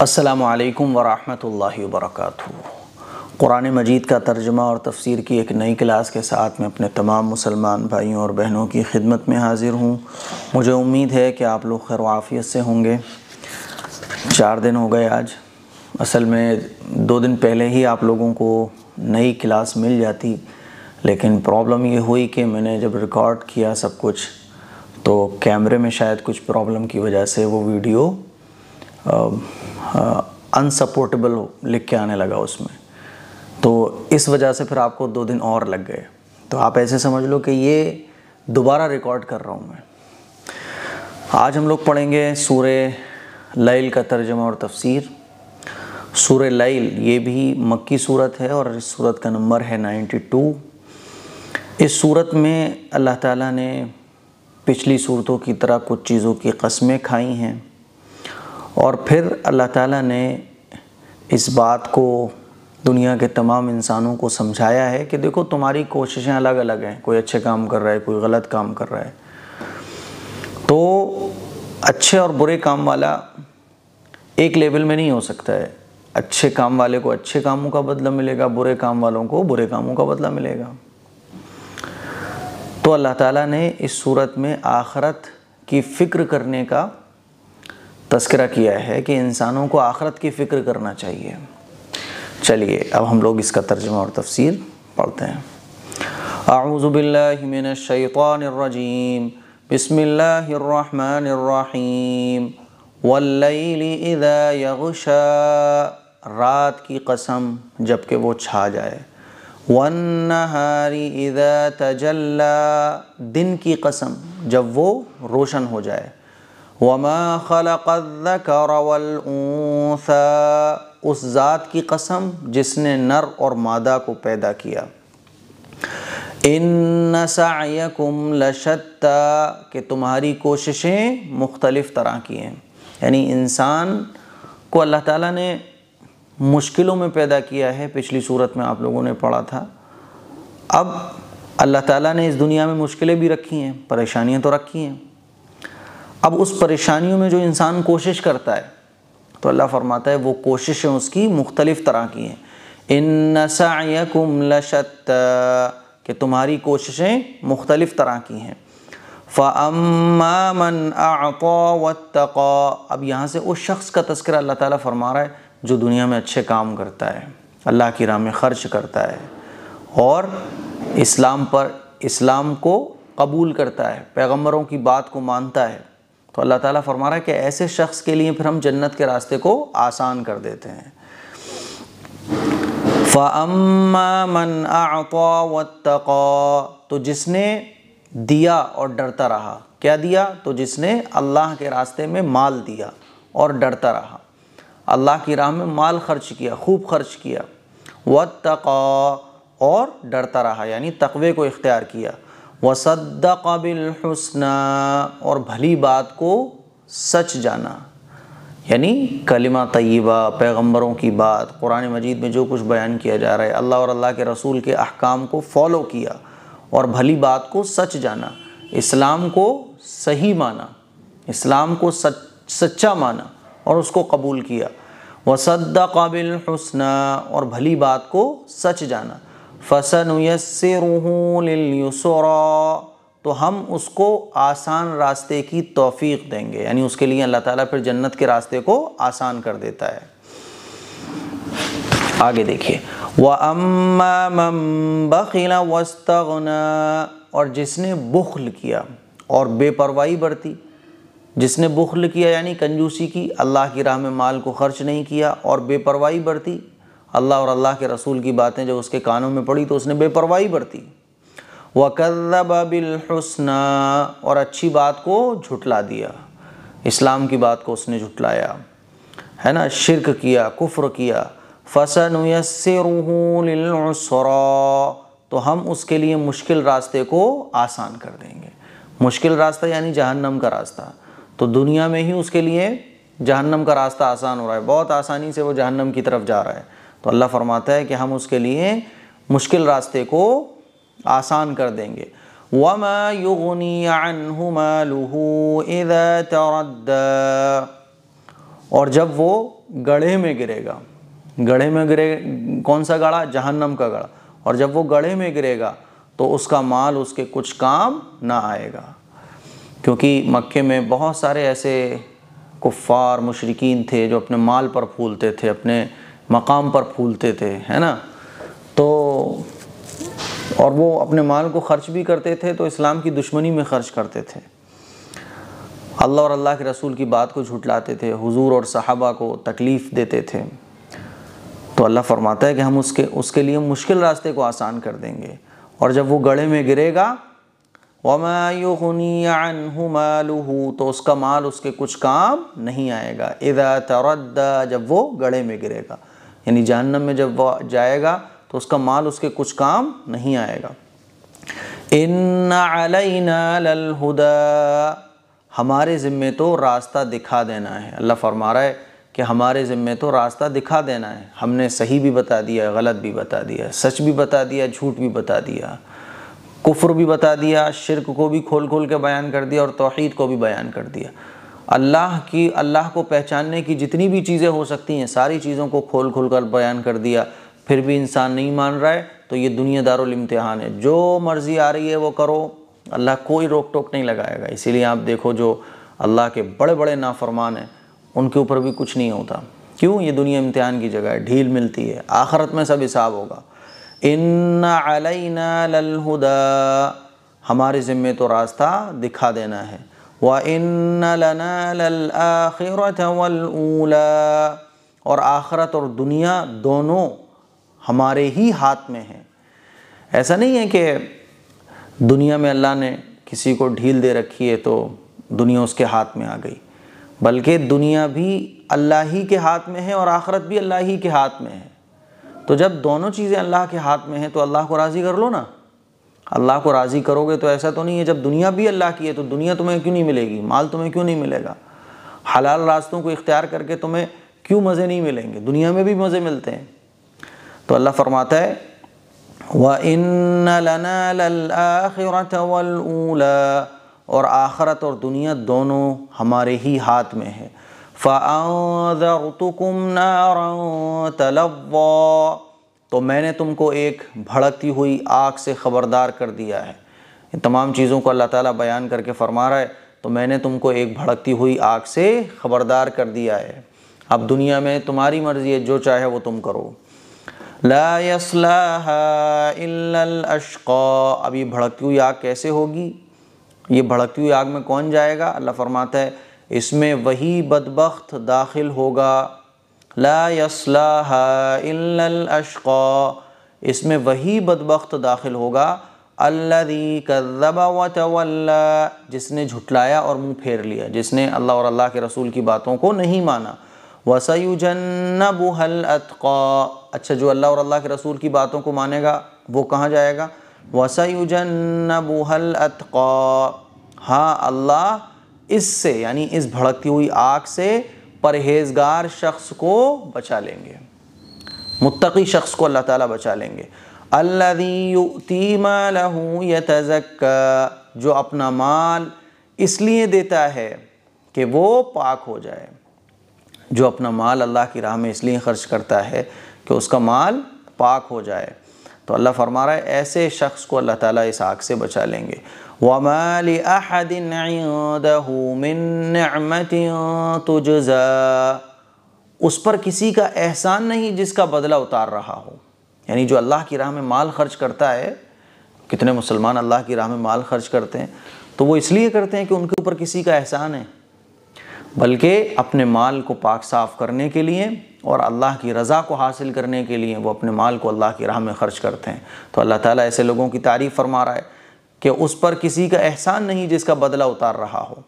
असलकम वरहमल वरक क़ुरान मजीद का तर्जमा और तफसीर की एक नई क्लास के साथ मैं अपने तमाम मुसलमान भाइयों और बहनों की खिदमत में हाज़िर हूँ मुझे उम्मीद है कि आप लोग खैरवाफियत से होंगे चार दिन हो गए आज असल में दो दिन पहले ही आप लोगों को नई क्लास मिल जाती लेकिन प्रॉब्लम ये हुई कि मैंने जब रिकॉर्ड किया सब कुछ तो कैमरे में शायद कुछ प्रॉब्लम की वजह से वो वीडियो अनसपोर्टेबल लिख के आने लगा उसमें तो इस वजह से फिर आपको दो दिन और लग गए तो आप ऐसे समझ लो कि ये दोबारा रिकॉर्ड कर रहा हूँ मैं आज हम लोग पढ़ेंगे सूर्य लैल का तर्जमा और तफसीर सूर्य लैल ये भी मक्की सूरत है और इस सूरत का नंबर है 92 इस सूरत में अल्लाह ताला ने पिछली सूरतों की तरह कुछ चीज़ों की कस्में खाई हैं और फिर अल्लाह ताला ने इस बात को दुनिया के तमाम इंसानों को समझाया है कि देखो तुम्हारी कोशिशें अलग अलग हैं कोई अच्छे काम कर रहा है कोई गलत काम कर रहा है तो अच्छे और बुरे काम वाला एक लेवल में नहीं हो सकता है अच्छे काम वाले को अच्छे कामों का बदला मिलेगा बुरे काम वालों को बुरे कामों का बदला मिलेगा तो अल्लाह ताला ने इस सूरत में आखरत की फ़िक्र करने का तस्करा किया है कि इंसानों को आखरत की फ़िक्र करना चाहिए चलिए अब हम लोग इसका तर्जमा और तफसीर पढ़ते हैं आउज़बिल्लिमिनशैतानरजीम बसमीम वल्लैलिदा रात की कसम जबकि वो छा जाए वन्नहारी इदा तजल्ला दिन की कसम जब वो रोशन हो जाए वमा खलकर उस ज़ात की कसम जिसने नर और मादा को पैदा किया इन सायकुम लशत्ता के तुम्हारी कोशिशें मुख्तलिफ़ तरह की हैं यानी इंसान को अल्लाह ताला ने मुश्किलों में पैदा किया है पिछली सूरत में आप लोगों ने पढ़ा था अब अल्लाह ताला ने इस दुनिया में मुश्किलें भी रखी हैं परेशानियां तो रखी हैं अब उस परेशानियों में जो इंसान कोशिश करता है तो अल्लाह फरमाता है वो कोशिशें उसकी मुख्तलिफ़ तरह की हैं इन नसायकुम लशत कि तुम्हारी कोशिशें मुख्तलिफ़ तरह की हैं फ़म्मा मन आका अब यहाँ से उस शख्स का तस्करा अल्लाह ताला फरमा रहा है जो दुनिया में अच्छे काम करता है अल्लाह की राह में ख़र्च करता है और इस्लाम पर इस्लाम को कबूल करता है पैगम्बरों की बात को मानता है तो अल्लाह ताला फरमा रहा है कि ऐसे शख्स के लिए फिर हम जन्नत के रास्ते को आसान कर देते हैं फन मन तो जिसने दिया और डरता रहा क्या दिया तो जिसने अल्लाह के रास्ते में माल दिया और डरता रहा अल्लाह की राह में माल खर्च किया खूब खर्च किया वतक़ा और डरता रहा यानी तकवे को इख्तियार किया वसदिल कबिल हसना और भली बात को सच जाना यानी कलिमा तय्यबा पैगंबरों की बात कुरान मजीद में जो कुछ बयान किया जा रहा है अल्लाह और अल्लाह के रसूल के अहकाम को फॉलो किया और भली बात को सच जाना इस्लाम को सही माना इस्लाम को सच सच्चा माना और उसको कबूल किया वसद्द कबिल हसना और भली बात को सच जाना फ़सन फ़सनुयसरा तो हम उसको आसान रास्ते की तोफ़ी देंगे यानी उसके लिए अल्लाह ताला फिर जन्नत के रास्ते को आसान कर देता है आगे देखिए व अम्मा वस्तगना और जिसने बुखल किया और बेपरवाही बरती जिसने बुखल किया यानी कंजूसी की अल्लाह की राह में माल को खर्च नहीं किया और बेपरवाही बरती अल्लाह और अल्लाह के रसूल की बातें जब उसके कानों में पड़ी तो उसने बेपरवाही बरती वकदब बिलहसना और अच्छी बात को झुटला दिया इस्लाम की बात को उसने झुटलाया है ना शिरक किया कुफ्र किया फसन तो हम उसके लिए मुश्किल रास्ते को आसान कर देंगे मुश्किल रास्ता यानी जहन्नम का रास्ता तो दुनिया में ही उसके लिए जहन्नम का रास्ता आसान हो रहा है बहुत आसानी से वो जहन्नम की तरफ जा रहा है तो अल्लाह फरमाता है कि हम उसके लिए मुश्किल रास्ते को आसान कर देंगे वमा और जब वो गढ़े में गिरेगा गढ़े में गिरे कौन सा गढ़ा जहन्नम का गढ़ा और जब वो गढ़े में गिरेगा तो उसका माल उसके कुछ काम ना आएगा क्योंकि मक्के में बहुत सारे ऐसे कुफ़ार मुशरकिन थे जो अपने माल पर फूलते थे अपने मकाम पर फूलते थे है ना तो और वो अपने माल को ख़र्च भी करते थे तो इस्लाम की दुश्मनी में ख़र्च करते थे अल्लाह और अल्लाह के रसूल की बात को झुटलाते थे हुजूर और सहाबा को तकलीफ़ देते थे तो अल्लाह फरमाता है कि हम उसके उसके लिए मुश्किल रास्ते को आसान कर देंगे और जब वो गड़े में गिरेगा वमा युगनी अनहु तो उसका माल उसके कुछ काम नहीं आएगा इदा तरद्दा जब वो गड़े में गिरेगा यानी जहन्नम में जब वह जाएगा तो उसका माल उसके कुछ काम नहीं आएगा इन हमारे ज़िम्मे तो रास्ता दिखा देना है अल्लाह फरमा रहा है कि हमारे ज़िम्मे तो रास्ता दिखा देना है हमने सही भी बता दिया गलत भी बता दिया सच भी बता दिया झूठ भी बता दिया कुफ्र भी बता दिया शिरक को भी खोल खोल के बयान कर दिया और तोहहीद को भी बयान कर दिया अल्लाह की अल्लाह को पहचानने की जितनी भी चीज़ें हो सकती हैं सारी चीज़ों को खोल खोल कर बयान कर दिया फिर भी इंसान नहीं मान रहा है तो ये दुनियादारम्तहान है जो मर्ज़ी आ रही है वो करो अल्लाह कोई रोक टोक नहीं लगाएगा इसीलिए आप देखो जो अल्लाह के बड़े बड़े नाफरमान हैं उनके ऊपर भी कुछ नहीं होता क्यों ये दुनिया इम्तहान की जगह है ढील मिलती है आखरत में सब हिसाब होगा इन ललहुदा हमारे ज़िम्मे तो रास्ता दिखा देना है व इन लना और आखरत और दुनिया दोनों हमारे ही हाथ में है ऐसा नहीं है कि दुनिया में अल्लाह ने किसी को ढील दे रखी है तो दुनिया उसके हाथ में आ गई बल्कि दुनिया भी अल्लाह ही के हाथ में है और आखरत भी अल्लाह ही के हाथ में है तो जब दोनों चीज़ें अल्लाह के हाथ में हैं तो अल्लाह को राज़ी कर लो ना अल्लाह को राज़ी करोगे तो ऐसा तो नहीं है जब दुनिया भी अल्लाह की है तो दुनिया तुम्हें क्यों नहीं मिलेगी माल तुम्हें क्यों नहीं मिलेगा हलाल रास्तों को इख्तियार करके तुम्हें क्यों मज़े नहीं मिलेंगे दुनिया में भी मज़े मिलते हैं तो अल्लाह फरमाता है व और आखरत और दुनिया दोनों हमारे ही हाथ में है फ़ादरतुकुम नारा तलवा तो मैंने तुमको एक भड़कती हुई आग से ख़बरदार कर दिया है इन तमाम चीज़ों को अल्लाह ताला बयान करके फरमा रहा है तो मैंने तुमको एक भड़कती हुई आग से ख़बरदार कर दिया है अब दुनिया में तुम्हारी मर्ज़ी है जो चाहे वो तुम करो ला अशक़ा अभी भड़कती हुई आग कैसे होगी ये भड़कती हुई आग में कौन जाएगा अल्लाह फरमाता है इसमें वही बदबख्त दाखिल होगा ला यसलाशक़ इसमें वही बदबख्त दाखिल होगा अल्लाबा जिसने झुटलाया और मुंह फेर लिया जिसने अल्लाह और अल्लाह के रसूल की बातों को नहीं माना बुहल अतक़ा अच्छा जो अल्लाह और अल्लाह के रसूल की बातों को मानेगा वो कहाँ जाएगा बुहल अतक़ा हाँ अल्लाह इससे यानी इस भड़कती हुई आग से परहेजगार शख्स को बचा लेंगे मुत्तकी शख्स को अल्लाह ताला बचा लेंगे जो अपना माल इसलिए देता है कि वो पाक हो जाए जो अपना माल अल्लाह की राह में इसलिए खर्च करता है कि उसका माल पाक हो जाए तो अल्लाह फरमा रहा है ऐसे शख्स को अल्लाह ताला इस आग से बचा लेंगे وما لأحد عنده من نعمت तुजजा उस पर किसी का एहसान नहीं जिसका बदला उतार रहा हो यानी जो अल्लाह की राह में माल खर्च करता है कितने मुसलमान अल्लाह की राह में माल खर्च करते हैं तो वो इसलिए करते हैं कि उनके ऊपर किसी का एहसान है बल्कि अपने माल को पाक साफ करने के लिए और अल्लाह की रज़ा को हासिल करने के लिए वो अपने माल को अल्लाह की राह में ख़र्च करते हैं तो अल्लाह ताला ऐसे लोगों की तारीफ़ फरमा रहा है कि उस पर किसी का एहसान नहीं जिसका बदला उतार रहा हो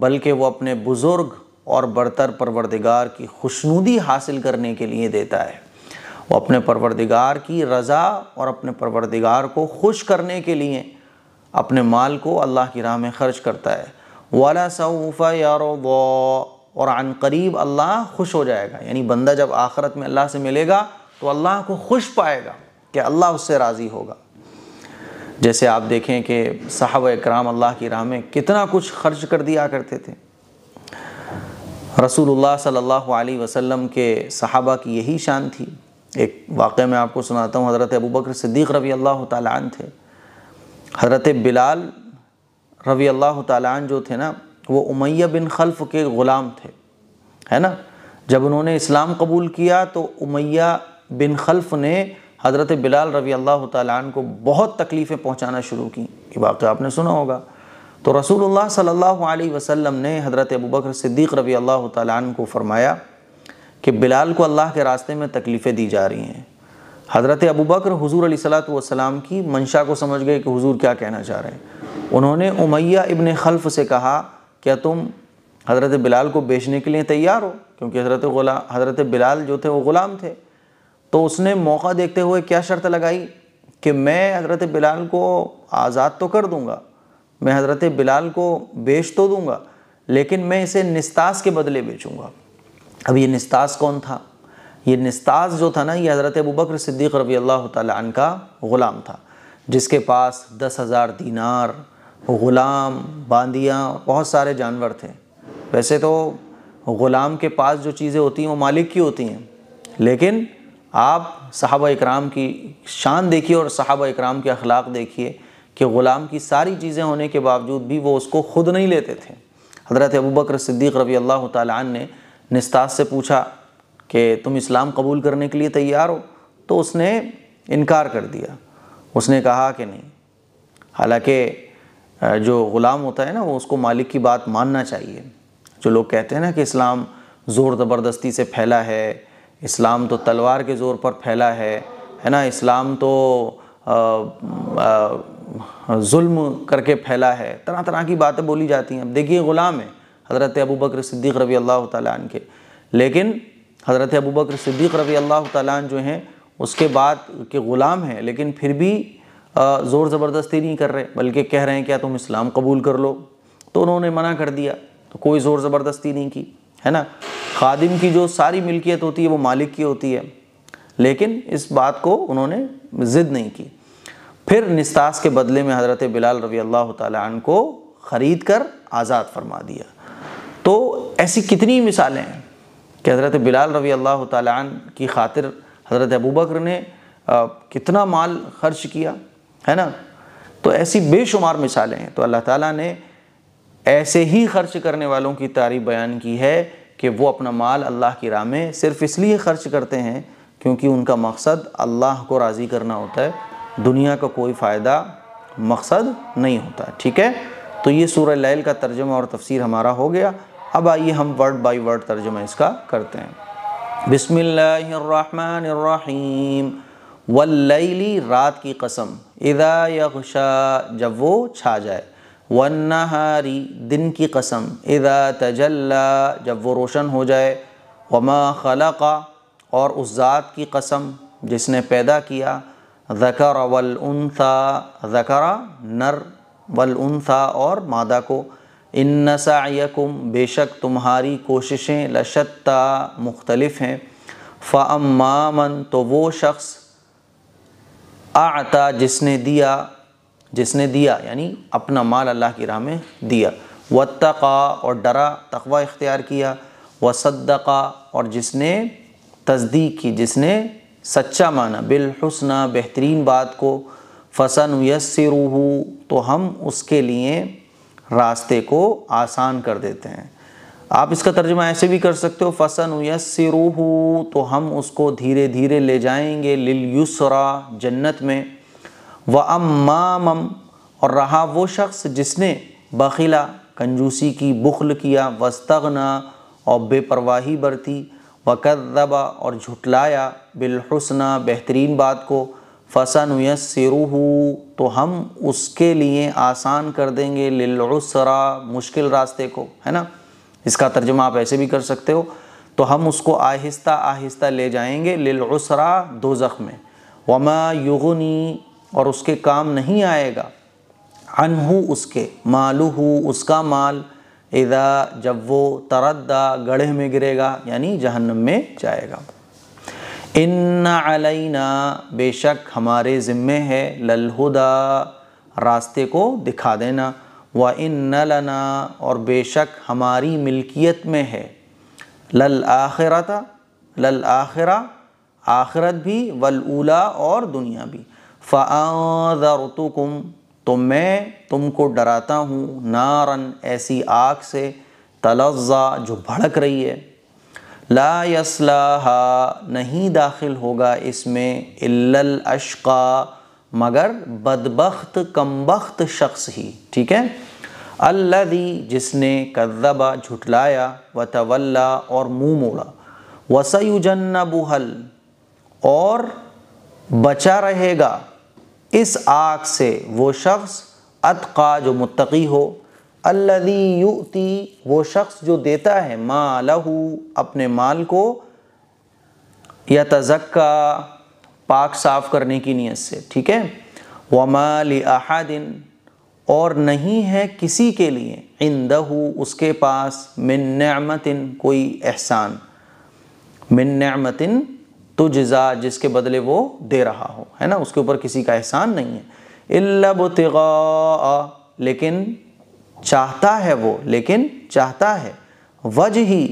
बल्कि वो अपने बुज़ुर्ग और बरतर परवरदिगार की खुशनुदी हासिल करने के लिए देता है वो अपने परवरदिगार की रज़ा और अपने परवरदिगार को खुश करने के लिए अपने माल को अल्लाह की राह में ख़र्च करता है वाला सऊफ़ा यारो और अन करीब अल्लाह खुश हो जाएगा यानी बंदा जब आखरत में अल्लाह से मिलेगा तो अल्लाह को खुश पाएगा कि अल्लाह उससे राज़ी होगा जैसे आप देखें कि साहब कराम अल्लाह की राह में कितना कुछ खर्च कर दिया करते थे रसूलुल्लाह सल्लल्लाहु अलैहि वसल्लम के सहाबा की यही शान थी एक वाक़ में आपको सुनाता हूँ हज़रत अबू बकर सिद्दीक़ रवी अल्लाह तन थे हज़रत बिलाल रवी अल्लाह तन जो थे ना वो उमैया बिन खल्फ के ग़ुलाम थे है ना जब उन्होंने इस्लाम कबूल किया तो उमैया बिन खल्फ ने हज़रत बिलाल रवी अल्लाह तन को बहुत तकलीफ़ें पहुँचाना शुरू की ये वाक़ आपने सुना होगा तो रसूलुल्लाह सल्लल्लाहु अलैहि वसल्लम ने हज़रत अबू बकर सिद्दीक़ रवी अल्लाह तन को फ़रमाया कि बिलाल को अल्लाह के रास्ते में तकलीफ़ें दी जा रही हैं हज़रत अबू बकर हजूर सलाम की मंशा को समझ गए कि हुजूर क्या कहना चाह रहे हैं उन्होंने उमैया इबन खल्फ से कहा क्या तुम हज़रत बिलाल को बेचने के लिए तैयार हो क्योंकि हज़रत गुला हज़रत बिलाल जो थे वो ग़ुलाम थे तो उसने मौका देखते हुए क्या शर्त लगाई कि मैं हज़रत बिलाल को आज़ाद तो कर दूँगा मैं हज़रत बिलाल को बेच तो दूँगा लेकिन मैं इसे निस्तास के बदले बेचूँगा अब ये निस्तास कौन था ये निस्तास जो था ना ये हज़रत अबू बकर सिद्दीक़ रबी अल्लाह तन का ग़ुलाम था जिसके पास दस हज़ार दीनार ग़ुलाम बांदियाँ बहुत सारे जानवर थे वैसे तो ग़ुलाम के पास जो चीज़ें होती हैं वो मालिक की होती हैं लेकिन आप सहाबा इकराम की शान देखिए और सहाबा इकराम के अखलाक देखिए कि ग़ुलाम की सारी चीज़ें होने के बावजूद भी वो उसको ख़ुद नहीं लेते थे हज़रत अबू बकर सिद्दीक़ रबी अल्लाह तन ने निस्ताज से पूछा कि तुम इस्लाम कबूल करने के लिए तैयार हो तो उसने इनकार कर दिया उसने कहा कि नहीं हालांकि जो ग़ुलाम होता है ना वो उसको मालिक की बात मानना चाहिए जो लोग कहते हैं ना कि इस्लाम ज़ोर ज़बरदस्ती से फैला है इस्लाम तो तलवार के ज़ोर पर फैला है है ना इस्लाम तो जुल्म करके फैला है तरह तरह की बातें बोली जाती हैं अब देखिए ग़ुलाम है हज़रत अबू बकर सिद्दीक़ रबी अल्लाह तन के लेकिन हज़रत अबू बकर सिद्दीक़ रबी अल्लाह तन जो हैं उसके बाद के ग़ुलाम हैं लेकिन फिर भी ज़ोर ज़बरदस्ती नहीं कर रहे बल्कि कह रहे हैं क्या तुम इस्लाम कबूल कर लो तो उन्होंने मना कर दिया तो कोई ज़ोर ज़बरदस्ती नहीं की है ना खादिम की जो सारी मिल्कियत होती है वो मालिक की होती है लेकिन इस बात को उन्होंने ज़िद नहीं की फिर निस्तास के बदले में हज़रत बिलाल रवी अल्लाह तन को ख़रीद कर आज़ाद फरमा दिया तो ऐसी कितनी मिसालें हैं कि हज़रत बिलाल रवी अल्लाह तन की खातिर हज़रत अबूबकर ने आ, कितना माल खर्च किया है ना तो ऐसी बेशुमार मिसालें हैं तो अल्लाह ताला ने ऐसे ही खर्च करने वालों की तारीफ बयान की है कि वो अपना माल अल्लाह की राह में सिर्फ इसलिए खर्च करते हैं क्योंकि उनका मकसद अल्लाह को राज़ी करना होता है दुनिया का कोई फ़ायदा मकसद नहीं होता ठीक है तो ये सूर्य लैल का तर्जमा और तफसीर हमारा हो गया अब आइए हम वर्ड बाई वर्ड तर्जमा इसका करते हैं बिसमीम वल्लैली रात की कसम इदा यशा जब वो छा जाए वन्नहारी दिन की कसम इदा तजल्ला जब वो रोशन हो जाए वमा ख़ल़ा और उस ज़ात की कसम जिसने पैदा किया ज़कर वलथा ज़करा नर वलथा और मादा को इन नसायकुम बेशक तुम्हारी कोशिशें लशत्ता मुख्तलफ़ हैं फ़म्मा मन तो वो शख्स आता जिसने दिया जिसने दिया यानी अपना माल अल्लाह की राह में दिया वत्तका और डरा तकवा इख्तियार किया वसद्दका और जिसने तस्दीक की जिसने सच्चा माना बिलहसना बेहतरीन बात को फसन यसरूह तो हम उसके लिए रास्ते को आसान कर देते हैं आप इसका तर्जुमा ऐसे भी कर सकते हो फसन यस्सिरुहु तो हम उसको धीरे धीरे ले जाएंगे लिल युसरा जन्नत में व अम्मामम और रहा वो शख्स जिसने बखिला कंजूसी की बुखल किया वस्तगना और बेपरवाही बरती वकदबा और झुटलाया बिलहसना बेहतरीन बात को फसन यस्सिरुहु तो हम उसके लिए आसान कर देंगे लिलसरा मुश्किल रास्ते को है ना इसका तर्जुमा आप ऐसे भी कर सकते हो तो हम उसको आहिस्ता आहिस्ता ले जाएंगे लिलसरा दो में वमा युगनी और उसके काम नहीं आएगा अनहू उसके मालूहू उसका माल इदा जब वो तरद्दा गढ़े में गिरेगा यानी जहन्नम में जाएगा इन अलैना बेशक हमारे ज़िम्मे है ललहुदा रास्ते को दिखा देना व इन लना और बेशक हमारी मिल्कियत में है लल आखिरत लल आखिरा आखिरत भी वलूला और दुनिया भी फ़ारतुकुम तो मैं तुमको डराता हूँ नारन ऐसी आग से तलज़ा जो भड़क रही है ला यसलाहा नहीं दाखिल होगा इसमें इल्ल अशका मगर बदबख्त कमबख्त शख्स ही ठीक है अल्लदी जिसने कदबा झुटलाया व तवल्ला और मुँह मोड़ा बुहल और बचा रहेगा इस आग से वो शख्स अतका जो मुतकी हो अल्लदी युती वो शख्स जो देता है माँ लहू अपने माल को या तजक्का पाक साफ़ करने की नीयत से ठीक है वमा लिहादिन और नहीं है किसी के लिए इंदहू उसके पास मिन नमतिन कोई एहसान मिन नमतिन तो जिसके बदले वो दे रहा हो है ना उसके ऊपर किसी का एहसान नहीं है इल्ला लेकिन चाहता है वो लेकिन चाहता है वज ही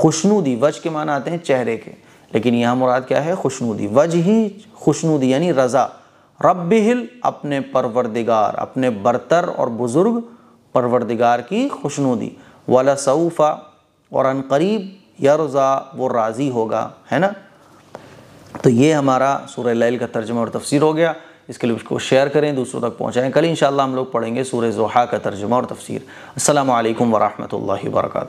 खुशनुदी वज के माना आते हैं चेहरे के लेकिन यहाँ मुराद क्या है खुशनुदी वज ही खुशनुदी यानी रज़ा रब्बिहिल अपने परवरदिगार अपने बरतर और बुज़ुर्ग परवरदिगार की खुशनुदी वाला सऊफ़ा और अनकरीब यरज़ा वो राज़ी होगा है ना तो ये हमारा सूर्य लैल का तर्जमा और तफसीर हो गया इसके लिए उसको शेयर करें दूसरों तक पहुँचाएँ कल इन हम लोग पढ़ेंगे सूर्य जोहा का तर्जमा और तफसीर अल्लाम वरहमल वर्का